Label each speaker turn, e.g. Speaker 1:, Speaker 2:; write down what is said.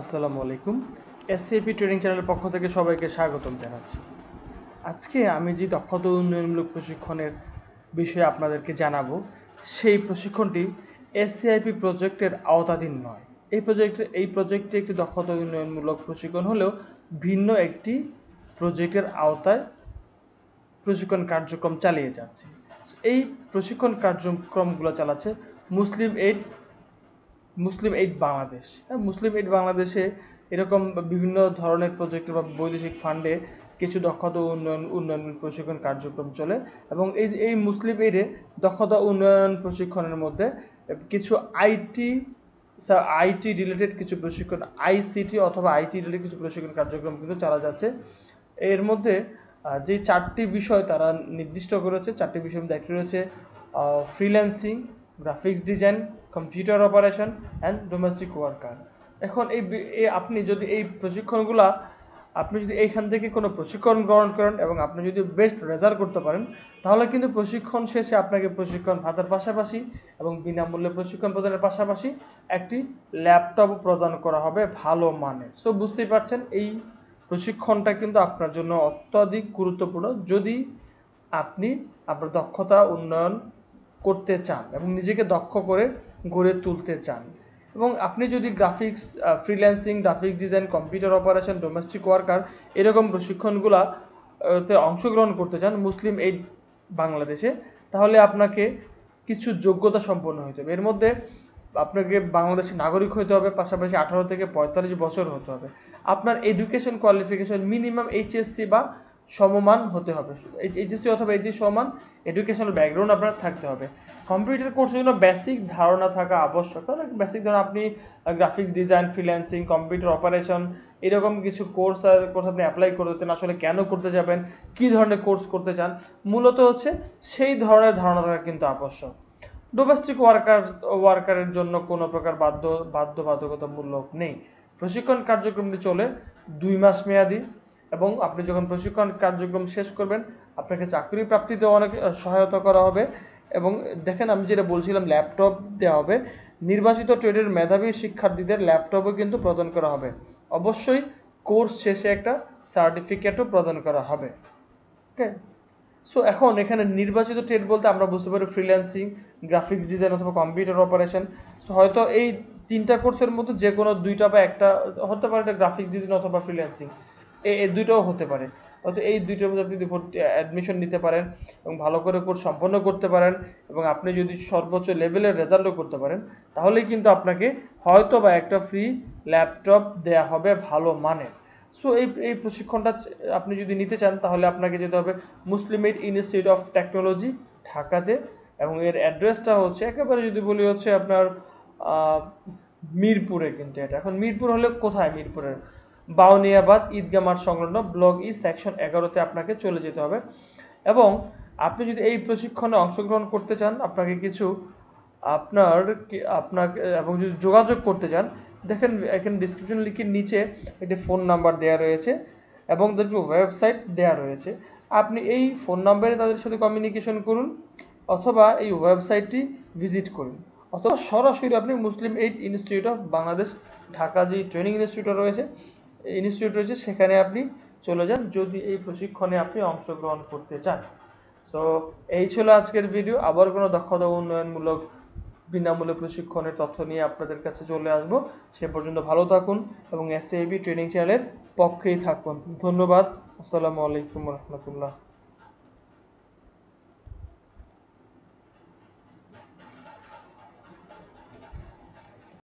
Speaker 1: আসসালামু আলাইকুম SCP training চ্যানেলের পক্ষ থেকে সবাইকে স্বাগতম জানাচ্ছি আজকে আমি যে দক্ষতা উন্নয়নমূলক প্রশিক্ষণের বিষয়ে আপনাদেরকে জানাবো সেই প্রশিক্ষণটি এসসিআইপি প্রজেক্টের আওতাধীন নয় এই প্রজেক্টে এই প্রজেক্টটি একটি দক্ষতা উন্নয়নমূলক প্রশিক্ষণ হলেও ভিন্ন একটি প্রজেক্টের আওতায় প্রশিক্ষণ কার্যক্রম চালিয়ে যাচ্ছে এই প্রশিক্ষণ কার্যক্রমগুলো চালাচ্ছে Muslim Aid Muslim Aid Bangladesh হ্যাঁ মুসলিম এইড বাংলাদেশে এরকম বিভিন্ন ধরনের প্রজেক্ট বা বৈদেশিক ফান্ডে কিছু দক্ষতা উন্নয়ন উন্নয়ন প্রশিক্ষণ কার্যক্রম চলে এবং এই এই মুসলিম এইডে দক্ষতা উন্নয়ন প্রশিক্ষণের মধ্যে কিছু আইটি আইটি রিলেটেড কিছু প্রশিক্ষণ আইসিটি অথবা আইটি রিলেটেড কিছু প্রশিক্ষণ কার্যক্রম কিন্তু চালা যাচ্ছে এর মধ্যে যে চারটি বিষয় তারা নির্দিষ্ট করেছে চারটি বিষয় দেখে রয়েছে freelancing graphics design computer operation and domestic worker এখন এই আপনি যদি এই প্রশিক্ষণগুলা আপনি যদি এইখান থেকে কোনো প্রশিক্ষণ গ্রহণ করেন এবং আপনি যদি বেস্ট রেজাল্ট করতে পারেন তাহলে কিন্তু প্রশিক্ষণ শেষে আপনাকে প্রশিক্ষণ ভাতার পাশাপাশি এবং বিনামূল্যে প্রশিক্ষণ প্রদানের পাশাপাশি একটি ল্যাপটপ প্রদান করা হবে ভালো মানের সো বুঝতেই পারছেন এই প্রশিক্ষণটা কিন্তু আপনার জন্য অত্যাধিক গুরুত্বপূর্ণ যদি আপনি আপনার দক্ষতা উন্নয়ন করতে চান এবং নিজেকে দক্ষ করে গড়ে তুলতে চান এবং আপনি যদি graphics freelancing graphic design computer operation domestic worker এরকম প্রশিক্ষণগুলা তে অংশগ্রহণ করতে চান মুসলিম এই বাংলাদেশে তাহলে আপনাকে কিছু যোগ্যতা সম্পন্ন হতে হবে এর মধ্যে আপনাকে বাংলাদেশের নাগরিক হতে হবে পাশাপাশি আঠারো থেকে পঁয়তাল্লিশ বছর হতে হবে আপনার এডুকেশন কোয়ালিফিকেশন মিনিমাম এইচএসসি বা সমমান হতে হবে এইচএসসি অথবা এইচএসসি সমান এডুকেশনাল ব্যাকগ্রাউন্ড আপনার থাকতে হবে কম্পিউটার কোর্সের জন্য বেসিক ধারণা থাকা আবশ্যক কারণ বেসিক ধরুন আপনি graphics design freelancing computer operation এরকম কিছু কোর্স আর কোর্স আপনি অ্যাপ্লাই করতে চান আসলে কেন করতে যাবেন কি ধরনের কোর্স করতে চান মূলত হচ্ছে সেই ধরনের ধারণা থাকা কিন্তু আবশ্যক ডোমেস্টিক ওয়ার্কার ওয়ার্কারের জন্য কোনো প্রকার বাধ্য বাধ্যবাধকতামূলক নেই প্রশিক্ষণ কার্যক্রমটি চলে দুই মাস মেয়াদি এবং আপনি যখন প্রশিক্ষণ কার্যক্রম শেষ করবেন আপনাকে চাকরি প্রাপ্তিতে অনেক সহায়তা করা হবে এবং দেখেন আমি যেটা বলছিলাম ল্যাপটপ দেওয়া হবে নির্বাচিত ট্রেডের মেধাবী শিক্ষার্থীদের ল্যাপটপও কিন্তু প্রদান করা হবে অবশ্যই কোর্স শেষে একটা সার্টিফিকেটও প্রদান করা হবে ওকে সো এখন এখানে নির্বাচিত ট্রেড বলতে আমরা বুঝতে পারি ফ্রিল্যান্সিং গ্রাফিক্স ডিজাইন অথবা কম্পিউটার অপারেশন সো হয়তো এই তিনটা কোর্সের মধ্যে যে কোনো দুইটা বা একটা হতে পারে গ্রাফিক্স ডিজাইন অথবা ফ্রিল্যান্সিং এই দুইটাও হতে পারে অর্থাৎ এই দুইটার মধ্যে আপনি যদি ভর্তি অ্যাডমিশন নিতে পারেন এবং ভালো করে কোর্স সম্পন্ন করতে পারেন এবং আপনি যদি সর্বোচ্চ লেভেলের রেজাল্টও করতে পারেন তাহলে কিন্তু আপনাকে হয়তো বা একটা ফ্রি ল্যাপটপ দেয়া হবে ভালো মানের সো এই এই প্রশিক্ষণটা আপনি যদি নিতে চান তাহলে আপনাকে যেতে হবে মুসলিমেট ইনস্টিটিউট অফ টেকনোলজি ঢাকাতে এবং এর অ্যাড্রেসটা হচ্ছে একেবারে যদি বলি হচ্ছে আপনার মিরপুরে কিন্তু এটা এখন মিরপুর হলে কোথায় মিরপুরের বাউনিয়াবাদ ঈদগা মাঠ সংলগ্ন ব্লক ই সেকশন এগারোতে আপনাকে চলে যেতে হবে এবং আপনি যদি এই প্রশিক্ষণে অংশগ্রহণ করতে চান আপনাকে কিছু আপনার আপনাকে এবং যদি যোগাযোগ করতে চান দেখেন এখানে ডিসক্রিপশন লিখে নিচে একটি ফোন নাম্বার দেওয়া রয়েছে এবং দুটো ওয়েবসাইট দেওয়া রয়েছে আপনি এই ফোন নাম্বারে তাদের সাথে কমিউনিকেশন করুন অথবা এই ওয়েবসাইটটি ভিজিট করুন অথবা সরাসরি আপনি Muslim Aid institute of Bangladesh Dhaka যে ট্রেনিং ইনস্টিটিউটটা রয়েছে ইনস্টিটিউট রয়েছে সেখানে আপনি চলে যান যদি এই প্রশিক্ষণে আপনি অংশগ্রহণ করতে চান সো এই ছিল আজকের ভিডিও আবার কোনো দক্ষতা উন্নয়নমূলক বিনামূল্যে প্রশিক্ষণের তথ্য নিয়ে আপনাদের কাছে চলে আসব সে পর্যন্ত ভালো থাকুন এবং এসএবি ট্রেনিং চ্যানেলের পক্ষেই থাকুন ধন্যবাদ আসসালামু আলাইকুম রহমতুল্লাহ